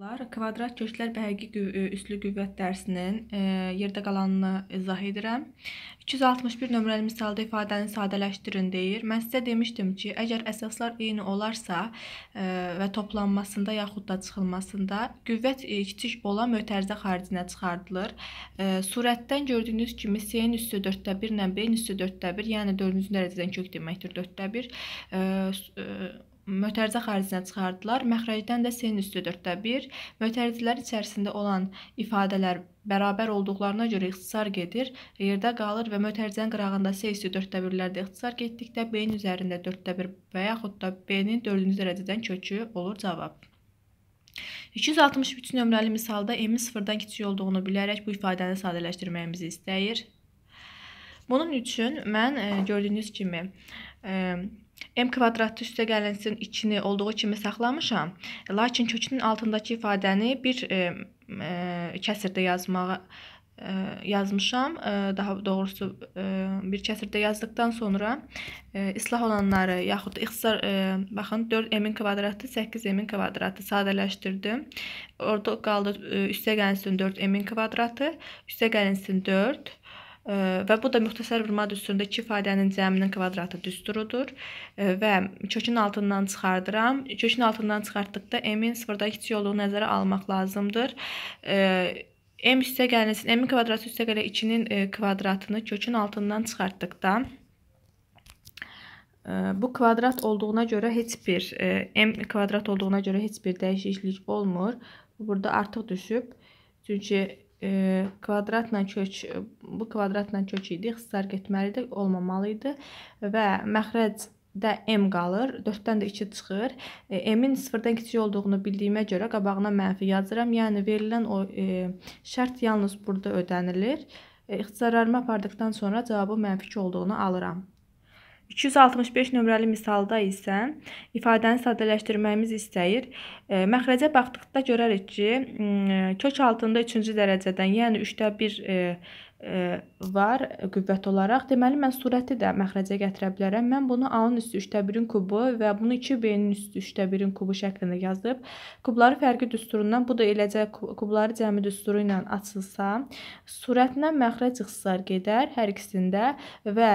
Lar kvadrat köklər və həqiqi e, üslü qüvvət dərsinin e, yerdə qalanını izah edirəm. 261 nömrəli misalda ifadəni sadələşdirin deyir. Mən sizə demişdim ki, əgər əsaslar eyni olarsa e, və toplanmasında yaxud da çıxılmasında qüvvət kiçik olan mötərizə xaricinə çıxardılır. Surətdən gördüyünüz kimi C-nin üstü 4-də 1 ilə B-nin üstü 4-də 1, yəni 4-cü dərəcədən kök deməkdir 4-də 1 mötərizə xaricinə çıxardılar. Məxrəcdən də sin üstü 4/1 mötərizələr içərisində olan ifadələr bərabər olduqlarına görə ixtisar gedir, yerdə qalır və mötərizənin qırağında s üstü 4/1-lərdə ixtisar getdikdə b-nin üzərində 4/1 və yaxud da b-nin 4-cü dərəcədən kökü olur cavab. 263 nömrəli misalda m-in 0-dan kiçik olduğunu bilərək bu ifadəni sadələşdirməyimizi istəyir. Bunun üçün mən e, gördüyünüz kimi e, M kvadratı üstə gələnsin 2-ni olduğu kimi saxlamışam. Lakin kökünün altındakı ifadəni bir e, e, kəsirdə yazmağa ə, e, yazmışam. Ə, e, daha doğrusu ə, e, bir kəsirdə yazdıqdan sonra ə, islah olanları yaxud ixtisar ə, baxın 4m-in kvadratı 8m-in kvadratı sadələşdirdim. Orda qaldı ə, üstə gəlinsin 4m-in kvadratı, üstə gəlinsin 4 Və bu da müxtəsər vurma düsturunda iki ifadənin cəminin kvadratı düsturudur və kökün altından çıxardıram. Kökün altından çıxartdıqda m-in 0-da kiçik olduğu nəzərə almaq lazımdır. m üstə gəlməsin, m-in kvadratı üstə gələ 2-nin e, kvadratını kökün altından çıxartdıqda e, bu kvadrat olduğuna görə heç bir e, m kvadrat olduğuna görə heç bir dəyişiklik olmur. Bu burada artıq düşüb. Çünki e, kvadratla kök bu kvadratla kök idi, ixtisar getməli idi, olmamalı idi və məxrəcdə m qalır, 4-dən də 2 çıxır. E, m-in 0-dan kiçik olduğunu bildiyimə görə qabağına mənfi yazıram. Yəni verilən o e, şərt yalnız burada ödənilir. E, ixtisarlarımı apardıqdan sonra cavabın mənfi olduğunu alıram. 265 nömrəli misalda isə ifadəni sadələşdirməyimiz istəyir. E, Məxrəcə baxdıqda görərik ki, e, kök altında 3-cü dərəcədən, yəni 3də 1 dərəcədən E, var qüvvət olaraq. Deməli mən sürəti də məxrəcə gətirə bilərəm. Mən bunu A-nın üstü 3/1-in kubu və bunu 2B-nin üstü 3/1-in kubu şəklində yazıb, kubları fərqi düsturundan, bu da eləcə kubları cəmi düsturu ilə açılsa, sürətinə məxrəc ixtisar gedər hər ikisində və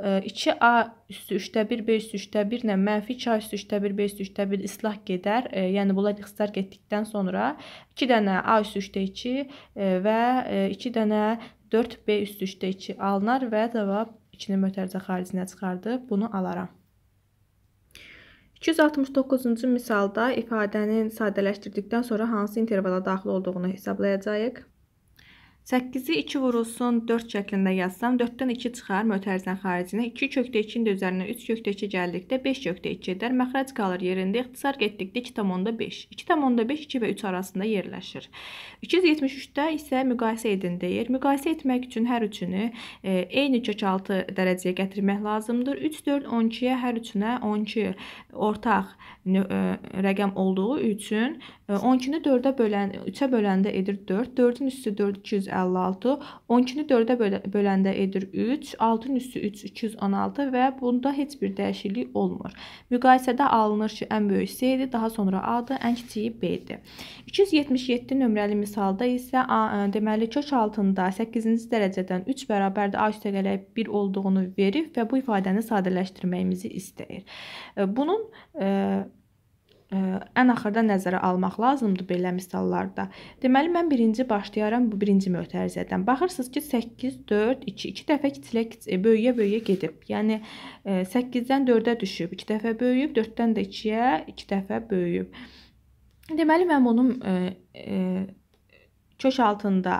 2A e, üstü 3/1, B üstü 3/1 ilə mənfi 2A üstü 3/1, B üstü 3/1 islah gedər. E, yəni bunlar ixtisar getdikdən sonra 2 dənə A üstü 3/2 və 2 dənə 4B üst üstə 2 alınar və cavab 2-ni mötərizə xaricinə çıxardı. Bunu alaram. 269-cu misalda ifadənin sadələşdirdikdən sonra hansı intervala daxil olduğunu hesablayacağıq. 8-i 2 vurulsun 4 şəklində yazsam 4-dən 2 çıxar mötərizənin xaricinə 2 kökdə 2-nin də üzərinə 3 kökdə 2 gəldikdə 5 kökdə 2 edər. Məxrəc qalır yerində ixtisar getdikdə 2,5. 2,5 2 və 3 arasında yerləşir. 273-də isə müqayisə edin deyir. Müqayisə etmək üçün hər üçünü e, eyni kök altı dərəcəyə gətirmək lazımdır. 3, 4, 12-yə hər üçünə 12 ortaq E, rəqəm olduğu üçün 12-ni e, 4-ə bölən 3-ə böləndə edir 4, 4-ün üstü 4 256, 12-ni 4-ə böləndə edir 3, 6-ın üstü 3 216 və bunda heç bir dəyişiklik olmur. Müqayisədə alınır ki, ən böyük C-dir, daha sonra A-dır, ən kiçiyi B-dir. 277 nömrəli misalda isə a, e, deməli kök altında 8-ci dərəcədən 3 bərabərdir A üstəgələk 1 olduğunu verib və bu ifadəni sadələşdirməyimizi istəyir. Bunun e, ən axırda nəzərə almaq lazımdır belə misallarda. Deməli mən birinci başlayaram bu birinci mötərizədən. Baxırsınız ki 8 4 2 2 dəfə kiçilə e, böyüyə-böyüyə gedib. Yəni 8-dən e, 4-ə düşüb, 2 dəfə böyüyüb, 4-dən də 2-yə 2 dəfə böyüyüb. Deməli mən bunun e, Köş altında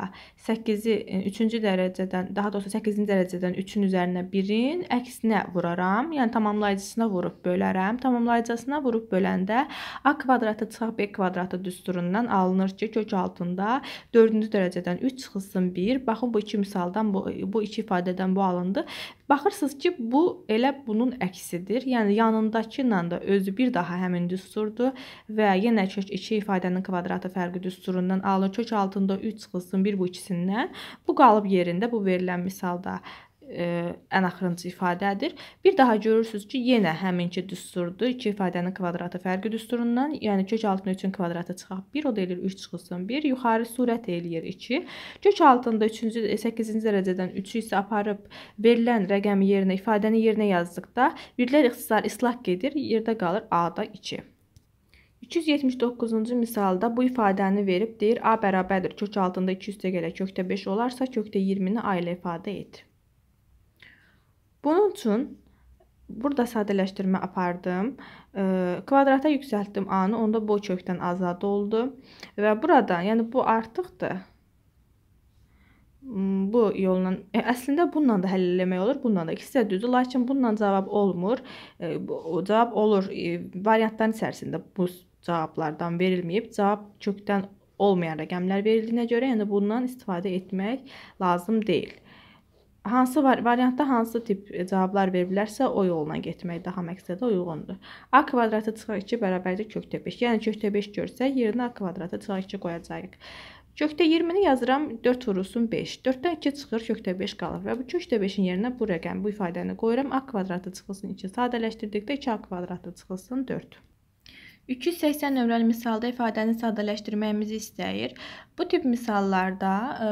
8-i 3-cü e, dərəcədən, daha doğrusu 8-ci dərəcədən 3-ün üzərinə 1-in əksinə vuraram. Yəni tamamlayıcısına vurub bölərəm. Tamamlayıcısına vurub böləndə a kvadratı çıxaq b kvadratı düsturundan alınır ki, kök altında 4-cü dərəcədən 3 çıxılsın 1. Baxın bu iki misaldan bu, bu iki ifadədən bu alındı Baxırsınız ki, bu elə bunun əksidir. Yəni yanındakı ilə də özü bir daha həmin düsturdur və yenə kök 2 ifadənin kvadratı fərqi düsturundan alır. Kök altında 3 çıxılsın 1 bu ikisindən. Bu qalıb yerində bu verilən misalda ə, e, ən axırıncı ifadədir. Bir daha görürsüz ki, yenə həminki düsturdur. 2 ifadənin kvadratı fərqi düsturundan, yəni kök altında 3-ün kvadratı çıxaq 1, o da eləyir 3 çıxılsın 1, yuxarı sürət eləyir 2. Kök altında 3-cü 8-ci dərəcədən 3-ü isə aparıb verilən rəqəmi yerinə, ifadəni yerinə yazdıqda birlər ixtisar islaq gedir, yerdə qalır A-da 2. 279-cu misalda bu ifadəni verib deyir A bərabərdir kök altında 2 üstə gələ kökdə 5 olarsa kökdə 20-ni A ilə ifadə et. Bunun üçün burada sadələşdirmə apardım. E, kvadrata yüksəltdim A-nı, onda boy kökdən azad oldu. Və burada, yəni bu artıqdır. Hmm, bu yolla, e, əslində bununla da həll eləmək olur, bununla da. İkisi də düzdür, lakin bununla cavab olmur. E, bu, cavab olur e, variantların içərisində bu cavablardan verilməyib. Cavab kökdən olmayan rəqəmlər verildiyinə görə, yəni bundan istifadə etmək lazım deyil. Hansı var variantda hansı tip e, cavablar verilərsə, o yoluna getmək daha məqsədə uyğundur. A kvadratı çıxaq 2 bərabərdir kökdə 5. Yəni kökdə 5 görsək, yerinə A kvadratı çıxaq 2 qoyacağıq. Kökdə 20-ni yazıram, 4 vurulsun 5. 4-dən 2 çıxır, kökdə 5 qalır və bu kökdə 5-in yerinə bu rəqəm, bu ifadəni qoyuram. A kvadratı çıxılsın 2. Sadələşdirdikdə 2A kvadratı çıxılsın 4. 280 nömrəli misalda ifadəni sadələşdirməyimizi istəyir. Bu tip misallarda e,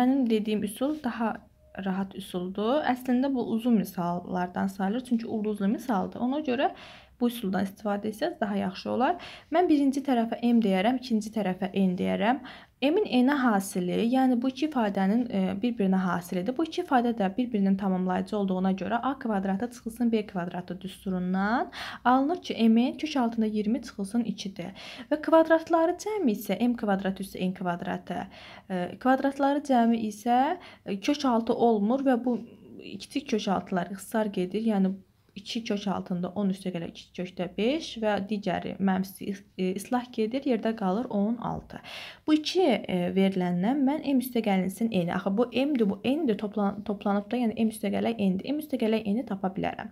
mənim dediyim üsul daha rahat üsuldur. Əslində bu uzun misallardan sayılır, çünki ulduzlu misaldır. Ona görə bu üsuldan istifadə etsəz daha yaxşı olar. Mən birinci tərəfə M deyərəm, ikinci tərəfə N deyərəm. M-in N-ə hasili, yəni bu iki ifadənin e, bir-birinə hasilidir. Bu iki ifadə də bir-birinin tamamlayıcı olduğuna görə A kvadratı çıxılsın B kvadratı düsturundan alınır ki, M-in kök altında 20 çıxılsın 2-dir. Və kvadratları cəmi isə M kvadratı üstə N kvadratı. E, kvadratları cəmi isə e, kök altı olmur və bu kiçik kök altılar ixtisar gedir. Yəni 2 kök altında 10 üstə gələ 2 kökdə 5 və digəri məmsi e, islah gedir, yerdə qalır 16. Bu 2 e, veriləndən mən m üstə gəlinsin n. Axı bu m-dir, bu n-dir toplan toplanıb da, yəni m üstə gələk n-dir. m üstə gələk n-i tapa bilərəm.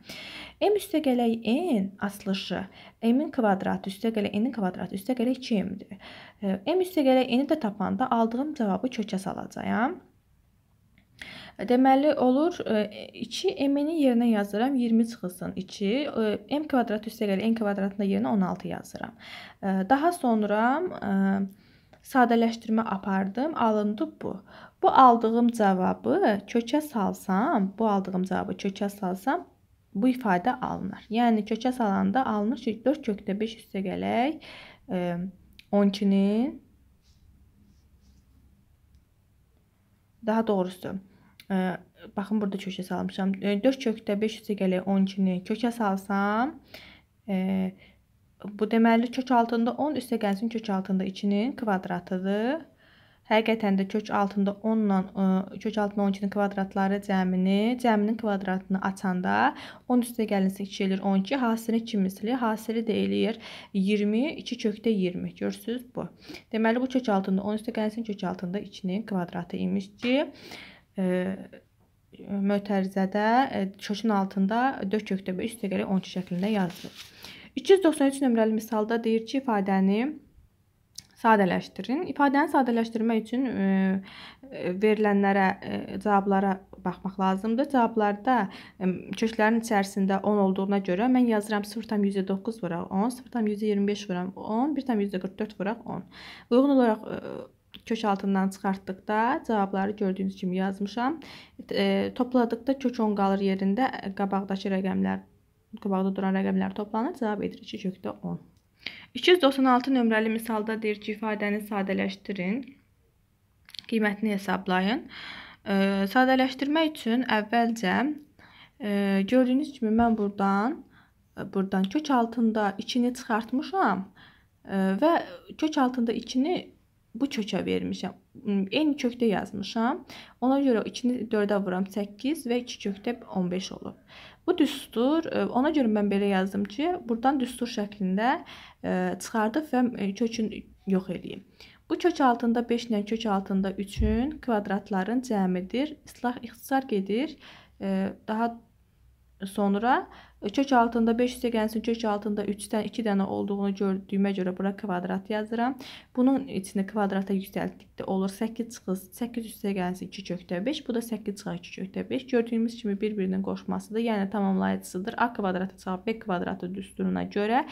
m üstə gələk n asılışı m-in kvadratı üstə gələk n-in kvadratı üstə gələk 2m-dir. E, m üstə gələk n-i də tapanda aldığım cavabı kökə salacağam. Deməli olur 2 e, m-ni yerinə yazıram 20 çıxılsın 2. E, m kvadrat üstəgəl n kvadratında yerinə 16 yazıram. E, daha sonra sadələşdirmə apardım, alındı bu. Bu aldığım cavabı kökə salsam, bu aldığım cavabı kökə salsam bu ifadə alınır. Yəni kökə salanda alınır ki, 4 kökdə 5 üstə gələk 12-nin daha doğrusu Baxın, burada kökə salmışam. 4 kökdə 500-ə gələk 12-ni kökə salsam, bu deməli kök altında 10, üstə gəlsin kök altında 2-nin kvadratıdır. Həqiqətən də kök altında 10 ilə e, kök altında 12-nin kvadratları cəmini, cəminin kvadratını açanda 10 üstə gəlinsə 2 eləyir 12, hasilini 2 misli, hasili də eləyir 20, 2 kökdə 20. Görürsüz bu. Deməli bu kök altında 10 üstə gəlsin kök altında 2-nin kvadratı imiş ki, mötərizədə kökün e, altında dök öktəbə 3 dəqiqəlik 12 şəklində yazılır. 293 nömrəli misalda deyir ki, ifadəni sadələşdirin. İfadəni sadələşdirmək üçün e, verilənlərə, e, cavablara baxmaq lazımdır. Cavablarda e, köklərin içərisində 10 olduğuna görə mən yazıram 0,109 vuraq 10, 0,125 vuraq 10, 1,144 vuraq 10. Uyğun olaraq e, kök altından çıxartdıqda cavabları gördüyünüz kimi yazmışam. E, topladıqda kök 10 qalır yerində qabaqdakı rəqəmlər, qabaqda duran rəqəmlər toplanır, cavab edir 2 kökdə 10. 296 nömrəli misalda deyir ki, ifadəni sadələşdirin, qiymətini hesablayın. E, sadələşdirmək üçün əvvəlcə e, gördüyünüz kimi mən buradan, buradan kök altında 2-ni çıxartmışam e, və kök altında 2-ni bu kökə vermişəm. Hmm, eyni kökdə yazmışam. Ona görə 2-ni 4-ə vuram 8 və 2 kökdə 15 olub. Bu düstur, e, ona görə mən belə yazdım ki, burdan düstur şəklində e, çıxardıb və e, kökün yox eləyim. Bu kök altında 5 ilə kök altında 3-ün kvadratların cəmidir. İslah ixtisar gedir. Daha sonra Kök e, altında 500 degənsin kök altında 3-dən 2 dənə olduğunu gördüyümə görə bura kvadrat yazıram. Bunun içində kvadrata yüksəltdikdə olur 8 çıxır. 8 üstə gəlsin 2 kökdə 5. Bu da 8 çıxar 2 kökdə 5. Gördüyümüz kimi bir-birinin qoşmasıdır. Yəni tamamlayıcısıdır. A kvadratı çıxar B kvadratı düsturuna görə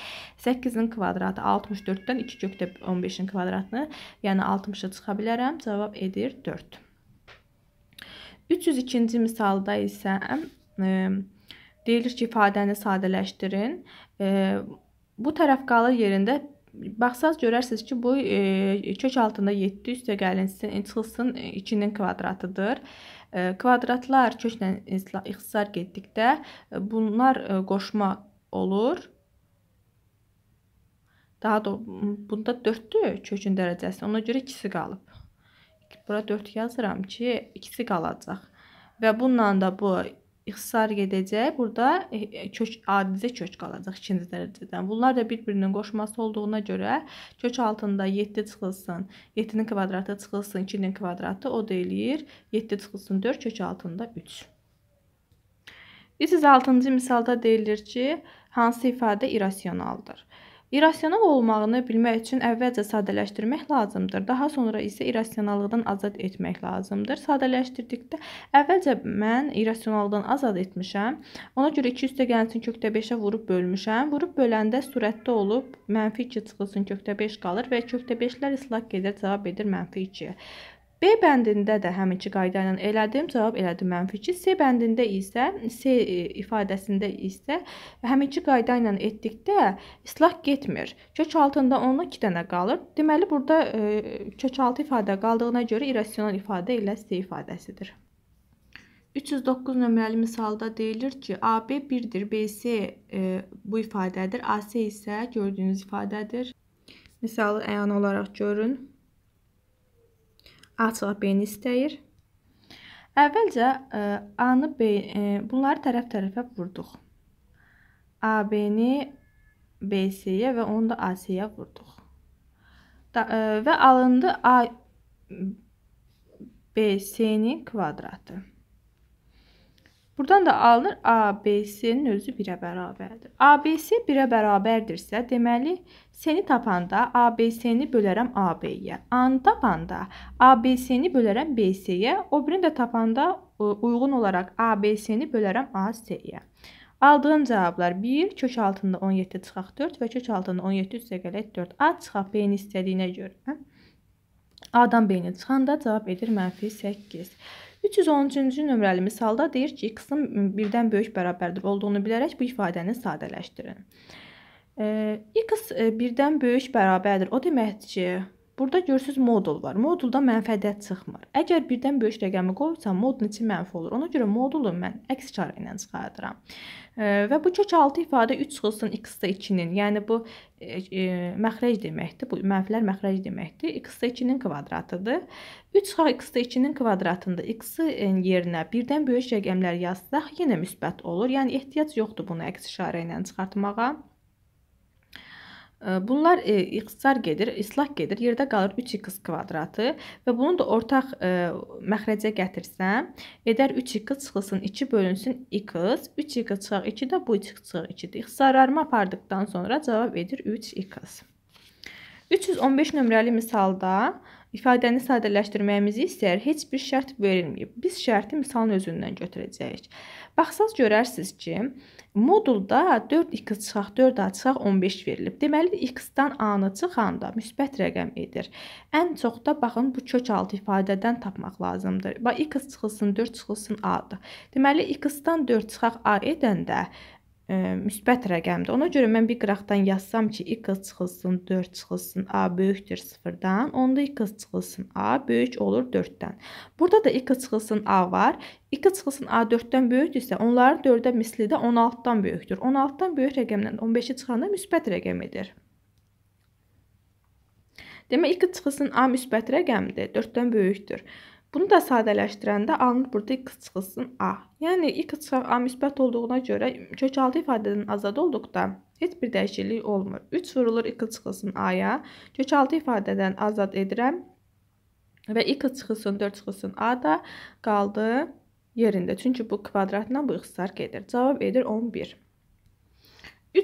8-in kvadratı 64-dən 2 kökdə 15-in kvadratını, yəni 60-a çıxa bilərəm. Cavab edir 4. 302-ci misalda isə ıı, Deyilir ki, ifadəni sadələşdirin. E, bu tərəf qalır yerində baxsaz görərsiniz ki, bu e, kök altında 7 üstə gəlinsin, e, çıxılsın 2-nin e, kvadratıdır. E, kvadratlar köklə ixtisar getdikdə bunlar e, qoşma olur. Daha da bunda 4-dür kökün dərəcəsi. Ona görə ikisi qalıb. Bura 4 yazıram ki, ikisi qalacaq. Və bununla da bu ixtisar gedəcək. Burada kök e, e, adizə kök qalacaq ikinci dərəcədən. Bunlar da bir-birinin qoşması olduğuna görə kök altında 7 çıxılsın, 7-nin kvadratı çıxılsın, 2-nin kvadratı o da eləyir 7 çıxılsın 4, kök altında 3. Biz 6-cı misalda deyilir ki, hansı ifadə irrasionaldır? İrrasional olmağını bilmək üçün əvvəlcə sadələşdirmək lazımdır. Daha sonra isə irrasionallıqdan azad etmək lazımdır. Sadələşdirdikdə əvvəlcə mən irrasionallıqdan azad etmişəm. Ona görə 2 üstə gəlsin kökdə 5-ə vurub bölmüşəm. Vurub böləndə sürətdə olub mənfi 2 çıxılsın kökdə 5 qalır və kökdə 5-lər islaq gedir, cavab edir mənfi 2-yə. B bəndində də həminki qayda ilə elədim, cavab elədim -2. C bəndində isə C e, ifadəsində isə həminki qayda ilə etdikdə islah getmir. Kök altında onun 2 dənə qalır. Deməli burada e, kök altı ifadə qaldığına görə irrasional ifadə ilə C ifadəsidir. 309 nömrəli misalda deyilir ki, AB 1-dir, BC e, bu ifadədir, AC isə gördüyünüz ifadədir. Misalı əyan olaraq görün. A çıxar B-ni istəyir. Əvvəlcə e, A-nı B e, bunları tərəf-tərəfə vurduq. AB-ni BC-yə və onu da AC-yə vurduq. Da, ə, e, və alındı A BC-nin kvadratı. Buradan da alınır ABC-nin özü 1-ə bərabərdir. ABC 1-ə bərabərdirsə, deməli seni tapanda ABC-ni bölərəm AB-yə. A-nı tapanda ABC-ni bölərəm BC-yə, o birini də tapanda e, uyğun olaraq ABC-ni bölərəm AC-yə. Aldığım cavablar 1, kök altında 17 çıxaq 4 və kök altında 17 üstə gələk 4. A çıxaq B-ni istədiyinə görə. Hə? A-dan B-ni çıxanda cavab edir mənfi 8. 313-cü nömrəli misalda deyir ki, x-in birdən böyük bərabərdir olduğunu bilərək bu ifadəni sadələşdirin. X e, e, birdən böyük bərabərdir. O deməkdir ki, Burada görürsüz modul var. Modulda mənfədiyyət çıxmır. Əgər birdən böyük rəqəmi qoysam, modun içi mənfi olur. Ona görə modulu mən əks işarə ilə çıxardıram. E, və bu kök altı ifadə 3 çıxılsın x-də 2-nin, yəni bu e, e, məxrəc deməkdir. Bu mənfilər məxrəc deməkdir. x-də 2-nin kvadratıdır. 3 çıxaq x-də 2-nin kvadratında x-in e, yerinə birdən böyük rəqəmlər yazsaq yenə müsbət olur. Yəni ehtiyac yoxdur bunu əks işarə ilə çıxartmağa. Bunlar e, ixtisar gedir, islaq gedir. Yerdə qalır 3x kvadratı və bunu da ortaq e, məxrəcə gətirsəm, edər 3x çıxılsın 2 bölünsün x, 3x çıxaq 2 də bu 2 çıxaq 2-dir. İxtisarlarımı apardıkdan sonra cavab edir 3x. 315 nömrəli misalda ifadəni sadələşdirməyimizi istəyər heç bir şərt verilməyib. Biz şərti misalın özündən götürəcəyik. Baxsaz görərsiniz ki, modulda 4x çıxaq, 4a çıxaq 15 verilib. Deməli x-dan a-nı çıxanda müsbət rəqəm edir. Ən çox da baxın bu kök altı ifadədən tapmaq lazımdır. Bax x çıxılsın, 4 çıxılsın a-dır. Deməli x-dan 4 çıxaq a edəndə ə, müsbət rəqəmdir. Ona görə mən bir qıraqdan yazsam ki, x çıxılsın 4 çıxılsın a böyükdür 0-dan, onda x çıxılsın a böyük olur 4-dən. Burada da x çıxılsın a var. 2 çıxılsın a 4-dən böyükdürsə, onların 4-ə misli də 16-dan böyükdür. 16-dan böyük rəqəmdən 15-i çıxanda müsbət rəqəmidir. Demək 2 çıxılsın a müsbət rəqəmdir, 4-dən böyükdür. Bunu da sadələşdirəndə alınır burada x çıxılsın a. Yəni x çıxaq a müsbət olduğuna görə kökaltı ifadədən azad olduqda heç bir dəyişiklik olmur. 3 vurulur x çıxılsın a-ya. Kökaltı ifadədən azad edirəm və x çıxılsın 4 çıxılsın a da qaldı yerində. Çünki bu kvadratla bu ixtisar gedir. Cavab edir 11.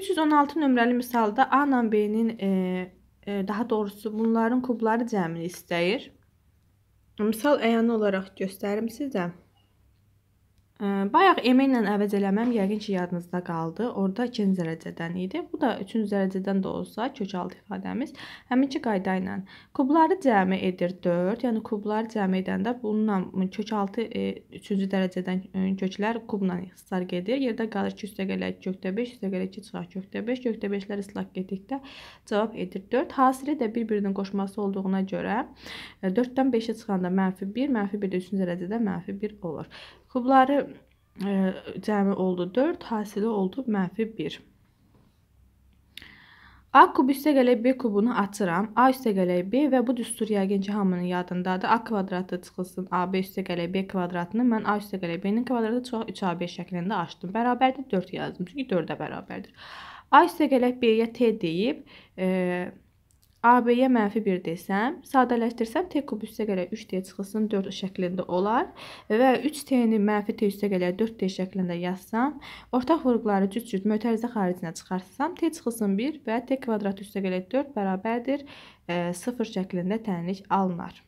316 nömrəli misalda a ilə b-nin e, e, daha doğrusu bunların kubları cəmini istəyir. Misal əyani olaraq göstərim sizə. Bayaq M ilə əvəz eləməm yəqin ki, yadınızda qaldı. Orada 2-ci dərəcədən idi. Bu da 3-cü dərəcədən də olsa kökalt ifadəmiz həminki qayda ilə. Kubları cəmi edir 4. Yəni kubları cəmi edəndə bununla kökaltı 3-cü e, dərəcədən e, köklər kubla ixtisar gedir. Yerdə qalır 2 üstəgələk kökdə 5, üstəgələk 2 çıxaq kökdə 5, kökdə 5-lər islaq getdikdə cavab edir 4. Hasili də bir-birinin qoşması olduğuna görə 4-dən e, 5-ə çıxanda -1, -1 də -1 olur. Kubları ə, e, cəmi oldu 4, hasili oldu mənfi 1. A kub üstəgələk B kubunu açıram. A üstəgələk B və bu düstur yəqin ki, hamının yadındadır. A kvadratı çıxılsın AB üstəgələk B kvadratını. Mən A üstəgələk B-nin kvadratı çox 3AB şəklində açdım. Bərabərdir 4 yazdım. Çünki 4-ə bərabərdir. A üstəgələk B-yə T deyib, e, AB-yə mənfi 1 desəm, sadələşdirsəm T kub üstə gələ 3D çıxılsın 4 şəklində olar və 3T-ni mənfi T üstə gələ 4D şəklində yazsam, ortaq vurğuları cüt-cüt mötərizə xaricinə çıxartsam, T çıxılsın 1 və T kvadrat üstə gələ 4 bərabərdir e, 0 şəklində tənlik alınar.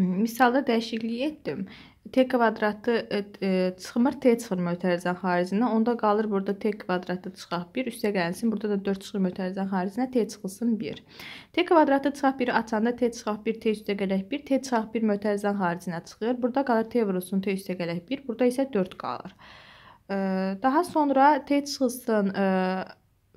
Hmm, misalda dəyişiklik etdim. T kvadratı e, e, çıxmır, T çıxır mötərizə xaricinə. Onda qalır burada T kvadratı çıxaq 1, üstə gəlsin. Burada da 4 çıxır mötərizə xaricinə, T çıxılsın 1. T kvadratı çıxaq 1 açanda T çıxaq 1, T üstə gələk 1, T çıxaq 1 mötərizə xaricinə çıxır. Burada qalır T vurulsun, T üstə gələk 1, burada isə 4 qalır. Daha sonra T çıxılsın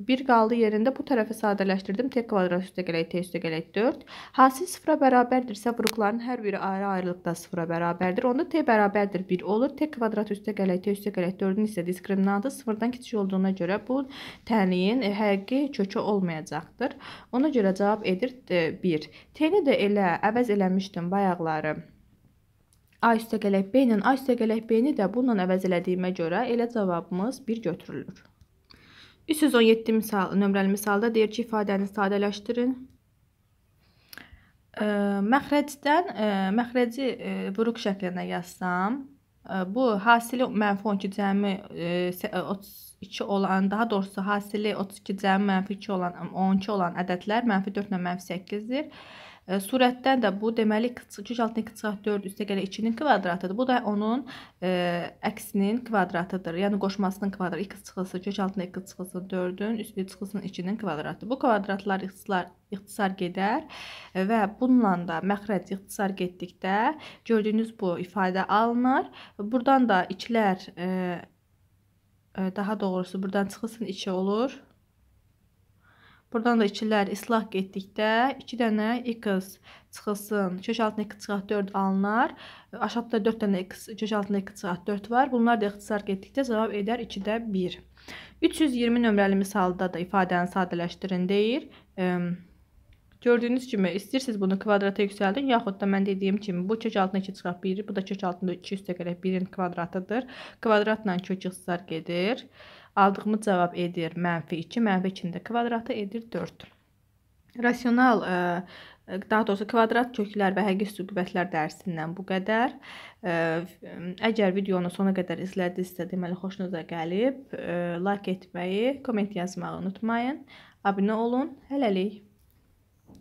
1 qaldı yerində bu tərəfi sadələşdirdim. T kvadrat üstə gələk, T üstə gələk 4. Hasi sıfıra bərabərdirsə, vuruqların hər biri ayrı-ayrılıqda sıfıra bərabərdir. Onda T bərabərdir 1 olur. T kvadrat üstə gələk, T üstə gələk 4-ün isə diskriminantı sıfırdan kiçik olduğuna görə bu təliyin həqiqi kökü olmayacaqdır. Ona görə cavab edir 1. E, T-ni də elə əvəz eləmişdim bayaqları. A üstə gələk B ilə A üstə gələk B-ni də bununla əvəz elədiyimə görə elə cavabımız 1 götürülür. 317 misal, nömrəli misalda deyir ki, ifadəni sadələşdirin. E, məxrəcdən e, məxrəci e, buruq şəklində yazsam, e, bu hasili mənfi 12 cəmi e, 32 olan, daha doğrusu hasili 32 cəmi mənfi 2 olan, 12 olan ədədlər mənfi 4 ilə mənfi 8-dir. Surətdən də bu deməli 2 altının 2 çıxaq 4 üstə gələ 2-nin kvadratıdır. Bu da onun ə, e, əksinin kvadratıdır. Yəni qoşmasının kvadratı 2 çıxılsın, 2 altına 2 çıxılsın, 4-ün üstü çıxılsın 2-nin kvadratıdır. Bu kvadratlar ixtisar ixtisar gedər və bununla da məxrəc ixtisar getdikdə gördüyünüz bu ifadə alınır. Burdan da 2-lər e, e, daha doğrusu burdan çıxılsın 2 olur. Buradan da ikilər islah getdikdə 2 dənə x çıxılsın. Kök altında x çıxaq 4 alınar. Aşağıda 4 dənə x, kök altında x çıxaq 4 var. Bunlar da ixtisar getdikdə cavab edər 2-də 1. 320 nömrəli misalda da ifadəni sadələşdirin deyir. Ehm, gördüyünüz kimi istəyirsiniz bunu kvadrata yüksəldin, yaxud da mən dediyim kimi bu kök altında 2 çıxaq 1, bu da kök altında 2 üstə gələk 1-in kvadratıdır. Kvadratla kök ixtisar gedir. Aldığımız cavab edir mənfi 2, mənfi 2-nin də kvadratı edir 4. Rasional, e, e, daha doğrusu kvadrat köklər və həqiqi sübutlər dərsindən bu qədər. E, əgər videonu sona qədər izlədinizsə, deməli xoşunuza gəlib, like etməyi, komment yazmağı unutmayın. Abunə olun. Hələlik.